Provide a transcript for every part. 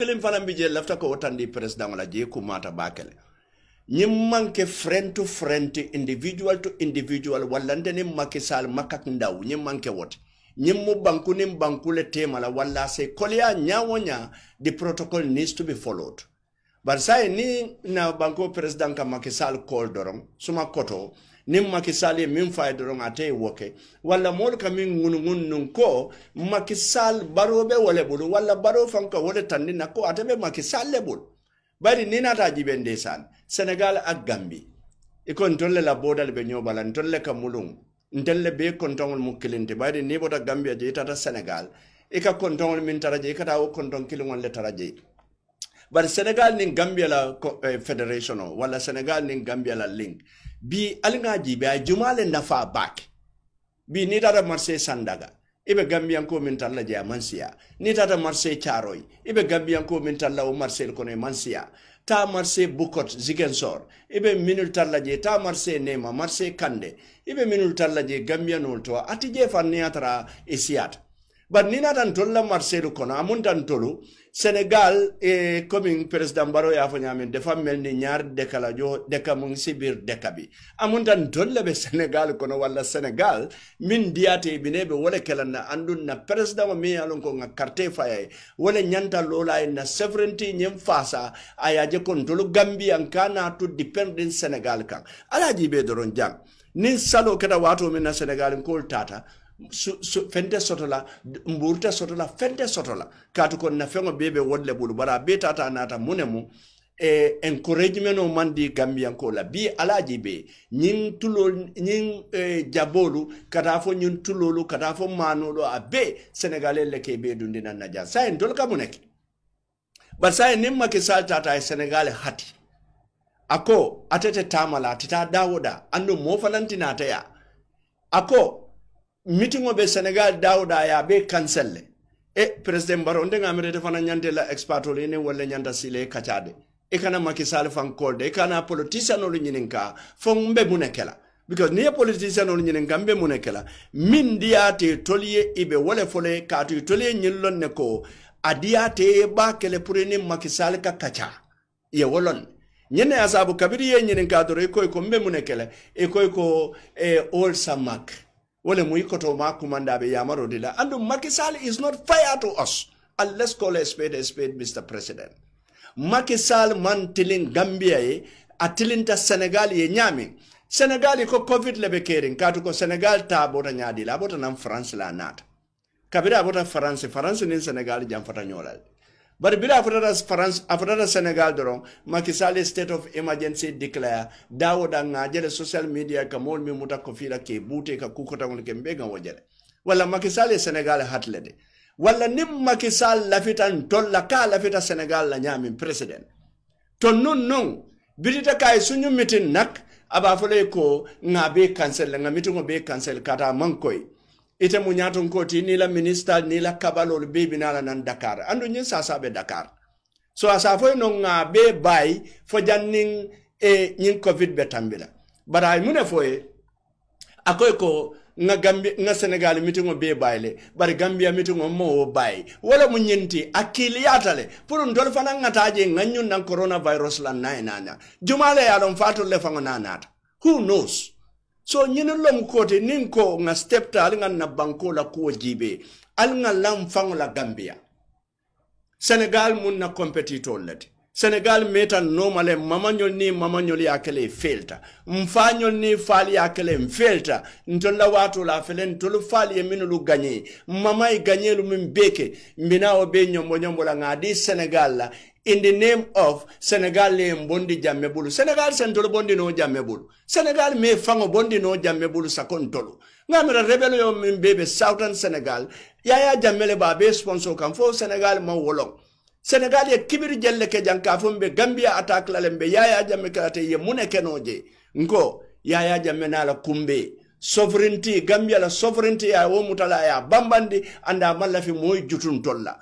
kelim fana bi je lafta ko wotandi president la je ku mata bakele ñim manke friend to friend individual to individual wallante ni makisal makak ndaw ñim manke wot ñim mu banku banku le tema la walla se kolia nyawonya the protocol needs to be followed but say e ni na banko president ka makisal call dorong suma koto nin makisali min faye doron ate woke walla moolu ka min ŋunuŋun nun ko makisal baro be wole bulu walla baro fanka wole tandi na ko ate be makisal le bulu bari ni nata jibende sani senegal ak gambi iko ntolle la bodal be ñobala ntolle ka mulun ntelle be kontoŋol mu kilinte bari ni bota gambia je itata senegal i ka kontoŋol min tara je i kata wo kontoŋ kiliŋol le tara je bari senegal nin gambia la eh, federation o walla senegal nin gambia la link bi alingaji be ajumale nafa bake bi ni dara marse sandaga ibe gambiyan ko min talla je mansiya ni dara marse charoy ibe gambiyan ko min talla o marse ko ne mansiya ta marse bukot zigensor ibe minul talla je ta marse nema marse kande ibe minul talla je gambiyan to ati atije fanni atara isiyata bari ni naatan tolu la marselu kono a muntan tolu sénégal e commin président baro ye a fo ñaamen defa mel ni ñaar dekala jo deka mun sibir deka bi a muntan tolu be sénégal kono walla sénégal min diyate bine be wole kelan na andun na président min ye lon ko ŋa karte faya wole ñanta lola na sovereignty ñin fasa a ye je kon tolu gambiyan ka na tu dipendin sénégal kan ala jibe doron jang nin salo keta wato min na sénégal nkol tata fente soto la mburte soto la fente soto la kaatu ko nafeŋo bee be wolu bulu bari a bee taata naata mu mu e, eh, encouragement man di gambiyanko la bi alaji be ñiŋ e, tulolu ñiŋ jaboolu kata fo ñiŋ tulolu kata fo maanolu a bee senegalel le ke bee dundina naja saye ntolu ka mu ne ke bari saye niŋ makisal taata ye senegale hati ako atete taama la atita dawo da andu moo fanantinaateya ako meeting be Senegal dawda ya be cancelle e president baro nde ngamirete fana nyande la expatole ne wala nyanda sile kachade e kana makisal fan kolde e kana politician no nyininka fo mbe munekela because niye politician no ñinin mbe munekela ne kela min diyaate toliye ibe wole fole ka tu tolie ñillon ne ko a diyaate ba kele pour ni makisal ka kacha ye wolon nyene asabu kabiri ye ñinin ka doro i e ko mbe munekela e ko ko e, old samak wole mu yikoto ma kumandaɓe yamarode la andu Macky Sall is not fair to us and let's call a spade a spade Mr. President Macky Sall man tilin Gambia ye a Senegal ye ñaami Senegal ko covid le be kerin katu ko Senegal ta bota ñaadi la bota nan France la naata kabira bota France France nin Senegal jam fata bari bila a france a sénégal doron makisale state of emergency déclare dawo da ŋajele social media ka moolu min muta ko ke buute ka kukotaŋol ke mbe gaŋ jele walla makisale sénégal hatle de walla niŋ makisal lafita ntolla ka lafita sénégal la ñaamin président to nun nun bitita ka ye suñu mitin nak aba fo le ko ŋa be kansel la ŋa mitiŋo be kansel kata maŋ ite mu ñaaton koti ni la ministre ni la kabalol be binala nan dakar andu ñin sa sabe dakar so asa foy no nga be bay fo jannin e ñin covid be tambila bara mune foye akoy ko nga gambi nga senegal mitingo be bayle bari gambia mitingo mo o bay wala mu nyenti akili yatale pour ndol fana ngataje nganyun nan coronavirus la nay nana jumale ya don fatul le fango nanata who knows so ñinin lom kote nin ko nga stepta ali nga na banko la ko jibe al nga lam fang la gambia senegal mun na competitor let senegal meta nomale mamañol ni ya kele felta mfañol ni faali yakele mfelta ntolla wato la fele ntolu faali ye minulu gañe mamay gañelu min beke mbinawo be nyombo nyombo la ngadi senegal la in the name of Senegal le bondi jamme bulu Senegal sentolo bondi no jamme bulu Senegal me fango bondi no jamme bulu nga mera rebelo yo min bebe southern Senegal yaya jammele ba be sponsor kan fo Senegal ma wolong Senegal ye kibir jelle ke janka fo be Gambia attack la lembe yaya jamme kate ye mune ke no je nko yaya jamme na la kumbe sovereignty Gambia la sovereignty ya wo mutala ya bambandi anda mallafi moy jutun tolla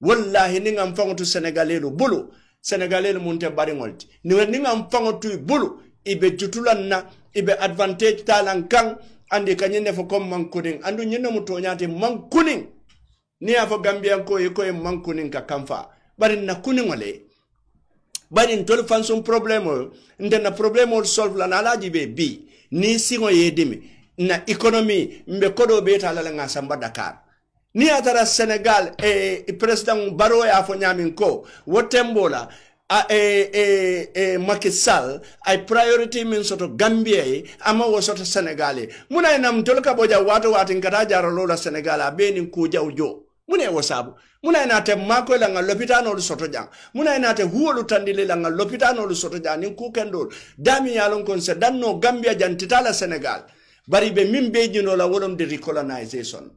wallahi ni ngam fango tu senegalelu bulu senegalelu munte bari ngolti ni ni ngam fango bulu ibe jutulan na ibe advantage talan kan andi kanyende fo kom mankudin andu nyende mutonyate mankudin ni afo gambia ko yiko e mankudin ka kamfa bari na kunin wale bari ntol fansun problemo ndena problemo solve la nalaji be bi ni singo yedimi na economy mbe kodo be talala ngasamba dakar ni a tara senegal eh, president baro y'a fo nyamin ko wo tembo la a eh, eh, eh, makisal ay priority min soto gambia ye ama wo soto senegal ye muna nam mtol ka boja wato watin ngata jaro lola senegal a benin ku jawjo jo muna e wasabu muna ina te mako la ngal hopital no soto jang muna na te huolu tandile la ngal hopital no soto jang nin kendo dami yalon kon se danno gambia jantitala senegal bari be min be jino la wolom de recolonization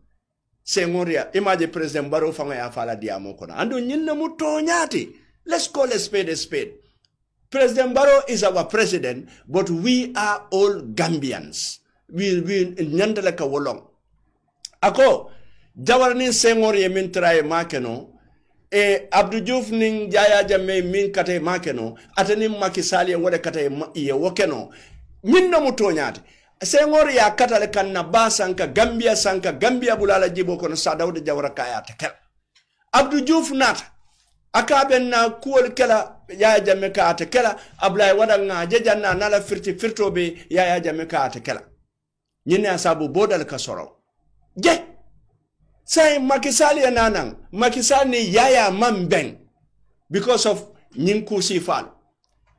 seŋoriya imaje president baro fanga ya a fala diyamo kono andu ñiŋ ne mu tooñaati let's call a spade a spade president baro is our president but we are all gambians we we ñande ka ako jawar seŋor e, ye min tara ye maa no e abdou diouf niŋ jaya min miŋ kata ye maa ke no ate makisali ye wo kata ye wo ke mu seŋor ya katale kan na ba sanka gambia sanka gambia bulala jibo kono sa dawda jawra kayata kel abdu juf nata akaben na kuwol kela yaya jamme ka ate kela abulay waɗa ga jejanna nala firti firtoɓe yaya jamme ka ate kela ñinne a saabu bodal ka sorow je sai makisali ya nanan makisali ni yaya man ben because of ñin kusi faalo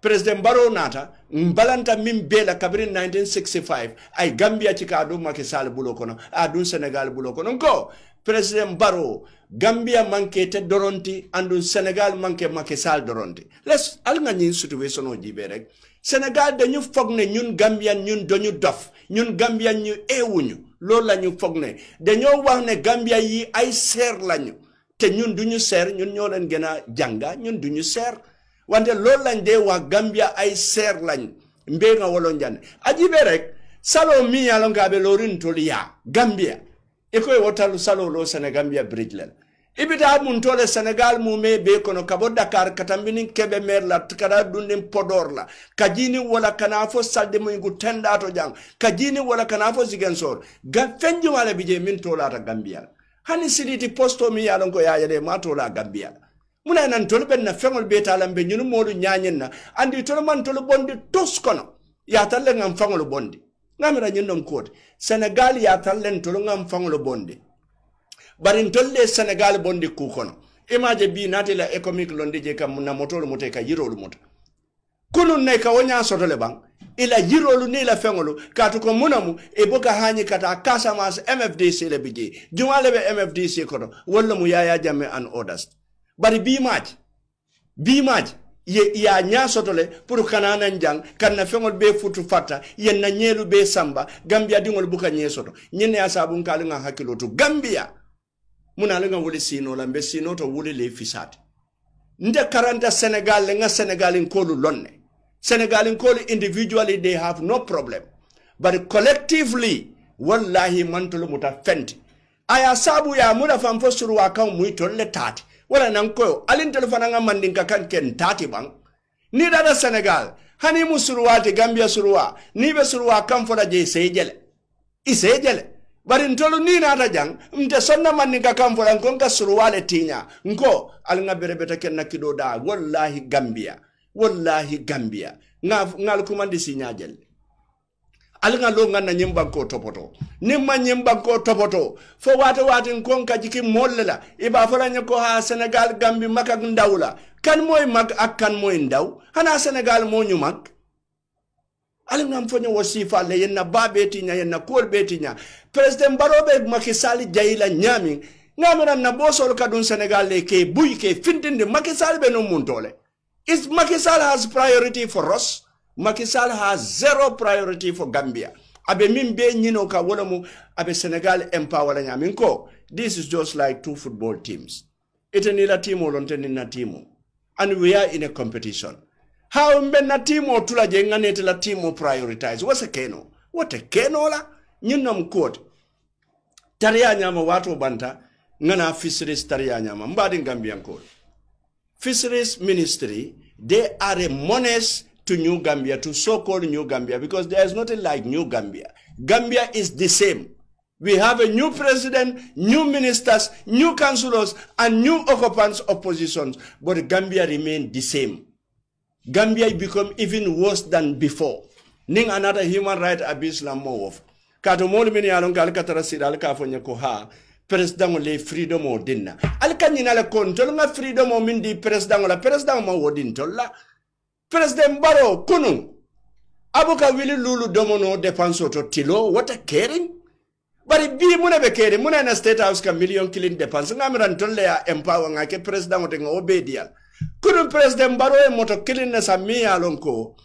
président baro nata mbalanta min bela kabiri 1965 ay gambia cika ɗum maki sal bulo kono a ɗum sénégal bulo kono ko président baro gambia manke te doronti andu sénégal manke maki sal doronti les alga ñin situation o jiɓe rek sénégal dañu fog ne ñun gambian ñun dañu dof ñun gambian ñu eewuñu loolu lañu fog ne dañoo wax ne gambia yi ay seer lañu te ñun duñu seer ñun ñoo leen gën a jànga ñun duñu seer wante loolu lañ dee waa Gambia ay seer lañ mbee nga woloon jande aji be rek saloo miŋ ye a ka be loorin tolu yaa Gambia i e koy wo talu saloo loo bridge le la i bi taa Senegal mu mee bee kono ka Dakar ka tambi niŋ Kebemer la ka taa Podor la ka wala ka fo salde muyingu tendaato jaŋ ka jiini wala ka fo Ziguinchor ga feŋ jumaa le bi jee miŋ toolaata Gambia hani siditi posto miŋ ye a ko yaa yele maa toolaa Gambia la muna nan tolu ben na feŋol be talan be ñunu moolu ñañin na andi tolu man tolu bondi tus kono yatal le ŋan faŋolu bondi ŋamira ñin ɗon kooti senegal yatal len tolu ŋan faŋolu bondi bari ntolu le senegal bondi ku kono imaje bi naati la économique londi je kam na motolu muta ka yirolu muta kunun na ka wo ña soto le baŋ ila yirolu ni la feŋolu kaatu ko munamu e boka hañi kata kasamas mfdc le bi je juma le be mfdc koto walla mu yaya jamme an odast bari bi maaj bi maaj ye ya ñasotole pour kananan jang kanna feŋol be futu fatta yenna ñeelu be samba gambiya diŋol buka ñesoto ñinne ya sabun kaali ŋa hakkilo to gambiya munaali wuli siino la mbe siino wuli le fisaate nte karanta senegal le ŋa senegalinkoolu lon ne senegalinkoolu individually they have no problem but collectively wallahi mantolu muta fenti aya saabu ya mula fanfo suruwa kaŋ muy wala nan koyo alin telefona nga ka kan ken tati bang ni dada senegal hani mu ti gambia surwa ni be suruwa kan fora je i sejel bari ntolu ni nata jang mte sonna ka kan fora ngon ka surwa le tinya nko al nga berebeta ken nakido da wallahi gambia wallahi gambia ngal kumandi sinyajele al nga lo nganna nyim banko topoto nim ma nyim banko topoto fo wata watin kon ka jiki molle iba fara ko ha senegal gambi maka ndawla kan moy mag ak kan moy ndaw hana senegal mo ñu mag al nga fo ñu wasifa le yenna babeti nya yenna kol beti nya president barobe Macky Sall jayila nyami ngamiran na bosol kadun senegal le ke buy ke fintinde Macky Sall be no mun is Macky Sall has priority for us Macky Sall has zero priority for Gambia. Abe min be nyino ka wala mu abe Senegal empower nya min ko. This is just like two football teams. Itanila timu lonteni na timu. And we are in a competition. How mbe na timu otula jengane itila timu prioritize. what's a keno. what a keno la. Nyino mkot. Tariya nyama watu banta. Ngana fisheries tariya nyama. Mbadi Gambia mkot. Fisheries ministry. They are a monies to New Gambia, to so-called New Gambia, because there is nothing like New Gambia. Gambia is the same. We have a new president, new ministers, new councillors, and new occupants of positions, but Gambia remained the same. Gambia become even worse than before. Ning another human right abuse la move. Kato moni mini alonga alikatara sida alikafonye koha, president le freedom odinna. Alika nina le kontol nga freedom o mindi president la president ma wodintola. la president baro kunun abuka wili lulu domono depanso to tilo wata caring bari bi muna be kere muna na state house ka million killing depense ngamiran tolle ya empower ngake president otenga obedial kunun president baro e moto killing na samia lonko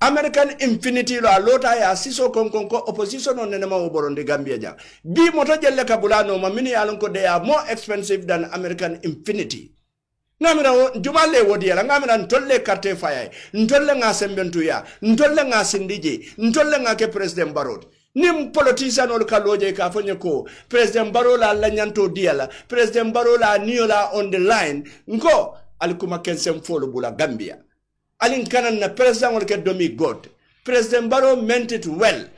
american infinity lo alota ya siso konkon ko opposition on nenema o boronde gambia ja bi moto jelle ka bulano ma mini alon ko de ya more expensive than american infinity ngamira njuballe wodiyala ngamira ntolle carte fayaye ntolle nga ya ntolle nga sindiji ntolle nga ke president barod ni politisanolu ka kaloje ka fonye ko president baro la nyanto ñanto diyala president baro la niyo la on the line nko ali kuma kensen bula gambia alin kanan na presidentol ke domi god president baro meant it well